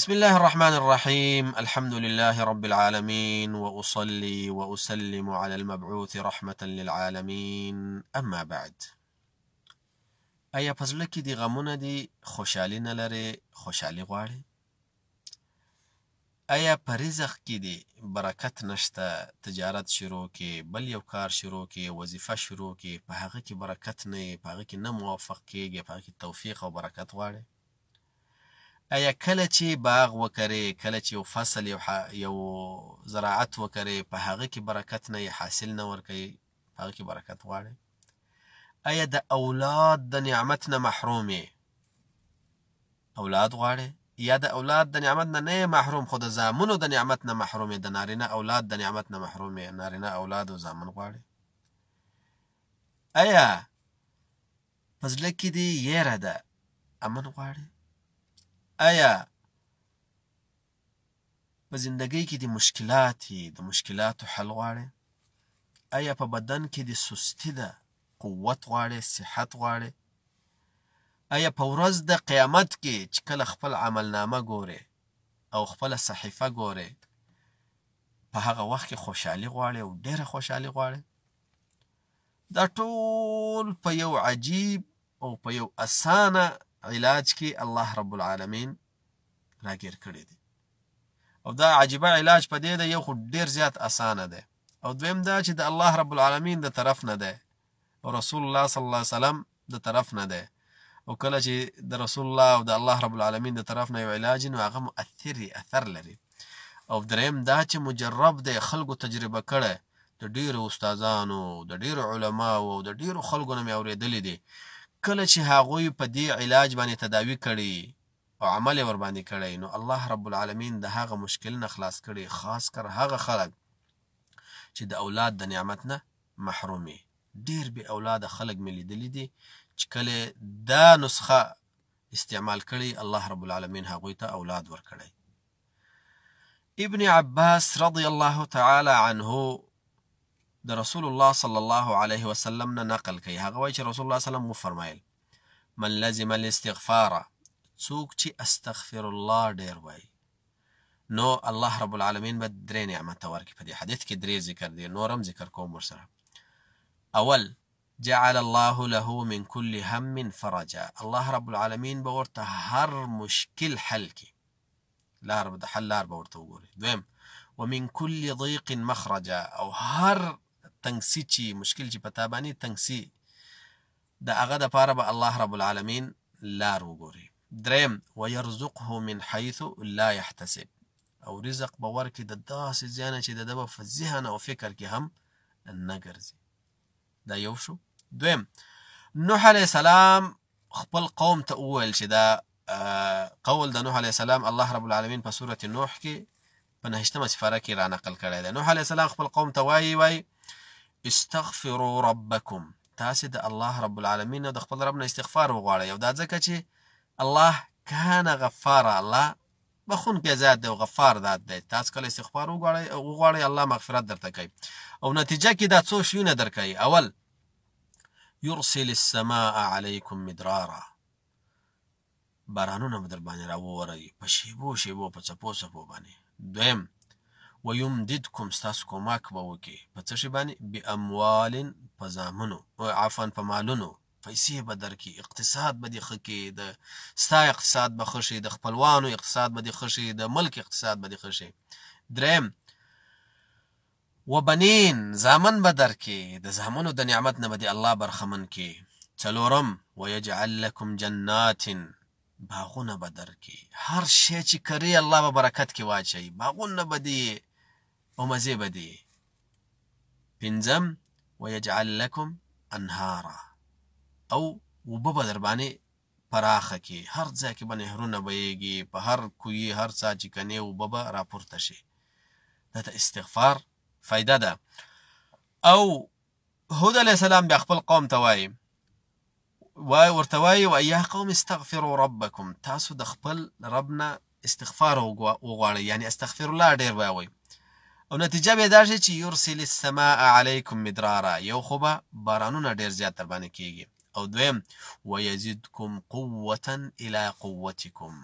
بسم الله الرحمن الرحيم الحمد لله رب العالمين واصلي واسلم على المبعوث رحمه للعالمين اما بعد ايا په دي غمونه دي خوشالي نلري خوشالي خوشحالي ايا ایا په رزق کې دي برکت نشته تجارت شروع کې بل یو کار شروع کې وظیفه شروع کې په هغه کې برکت نه په هغه کې نه کېږي په هغه کې توفیق او برکت ایا کله چې باغ وکرې کله چې یو فصل یو یو زراعت وکرې په هغه کې برکت نه حاصل نه ورکې په هغه کې برکت غواړې ایا د اولاد د نعمت نه محرومې اولاد غواړې یا د اولاد د نعمت نه نه محروم خو د زامنو د نعمت نه محرومې د نارینه اولاد د نعمت نه محرومې نارینه اولاد او زامن غواړې ایا پزله کې دی یره ده امن غواړې آیا په زندګۍ کې د مشکلات د مشکلاتو حل غواړي آیا په بدن کې د سستی ده قوت غواړي صحت غواړي آیا په ورځ د قیامت کې چې کله خپل عملنامه ګوري او خپل صحیفه ګوري په هغه وخت کې خوشحالي غواړي او ډېره خوشحالي غواړي دا ټول په یو عجیب او په یو اسانه علاج کې الله رب العالمین راګیر کړی دی او دا عجیبه علاج په دې دی یو خو ډیر زیات اسانه دی او دویم دا چې د الله رب العالمین د طرف نه دی او رسول الله صلی الله علیه وسلم د طرف نه دی او کله چې د رسول الله او د الله رب العالمین د طرف نه یو علاج نو هغه مؤثر اثر لري او دریم دا چې مجرب دی خلکو تجربه کړي د ډیرو استادانو د ډیرو علماو او د ډیرو خلکو نه مې اورېدلې دي کله چې هغوی په دې علاج باندې تداوی کړي او عمل یې ورباندې کړی نو الله رب العالمین د هغه مشکل نه خلاص کړي خاص کر هغه خلک چې د اولاد د نعمت نه محرومي ډیر به اولاد خلک مې لیدلی دي چې کله دا نسخه استعمال کړي الله رب العالمین هغوی ته اولاد ورکړي ابن عباس رضی الله تعالی عنه د رسول الله صلی الله علیه وسلم نه نقل کوي هغه وایي چې رسول الله صلی الله علیه وسلم وفرمایل من لزم الاستغفار څوک چې استغفر الله ډیر وایي نو الله رب العالمین به درې نعمت ورکړي په دې حدیث کې درې ذکر دي نور هم ذکر کوم ورسره اول جعل الله له من كل هم فرجا الله رب العالمین به ورته هر مشکل حل کړي لار به حل لار به ورته وګوري دویم ومن كل ضيق مخرجا او هر تنګسي چې مشکل چې پتا باندې تنګسي د هغه د پاره به الله رب العالمین لار وګوري دریم ويرزقه من حيث لا يحتسب او رزق به ورکړي د داسې ځای نه چې د ده به په ذهن او فکر کې هم نه ګرځي دا یو شو دویم نوح علیه السلام خپل قوم ته وویل چې دا قول د نوح علیه السلام الله رب العالمین په سورته نوح کې په نهشتمه سفاره کې را نقل کړی دی نوح علیه السلام خپل قوم ته وایي وایي استغفروا ربکم تاسې د الله رب العالمین او د خپل رب نه استغفار وغواړئ او دا ځکه چې الله کان غفار الله بخون کې ذات دی او غفار ذات دی تاسو کله استغفار وغواړئ او وغواړئ الله مغفرت درته کوي او نتیجه کې دا څو شیونه درکوي اول یرسل السماء علیکم مدرارا بارانونه در باندې راووري په شیبو شیبو په چپو چپو باندې دویم ويمددكم ستاسو کومک به وکړي په څه شي باندې باموال په زامنو عفوا په مالونو پیسې به درکې اقتصاد به دې ښه کې د ستا اقتصاد به ښه د خپلوانو اقتصاد به دې ښه د ملک اقتصاد به دې ښه شي دریم وبنین زامن به درکې د زامنو د نعمت نه به دې الله برخمن کې څلورم ويجعل لكم جنات باغونه به درکې هر شی چې کرې الله به برکت کې واچوي باغونه به دې او مزې به دي پنځم ويجعل لكم انهارا او وبه به دربانې پراخه کې هر ځای کې به نهرونه بهیږي په هر کوی هر څا چې کنې اوبه به راپورته شي دا ته استغفار فایده ده او هود علیه السلام بیا خپل قوم ته وایي وای ورته وایي و یا قوم استغفروا ربکم تاسو د خپل رب نه استغفار وغواړئ یعنی استغفر الله ډیر وایي او نتیجه به دا شي چې یرسل السماء علیکم مدرارا یو خو به بارانونه ډیر زیات در باندې کیږي او دویم ویزیدکم قوه الی قوتکم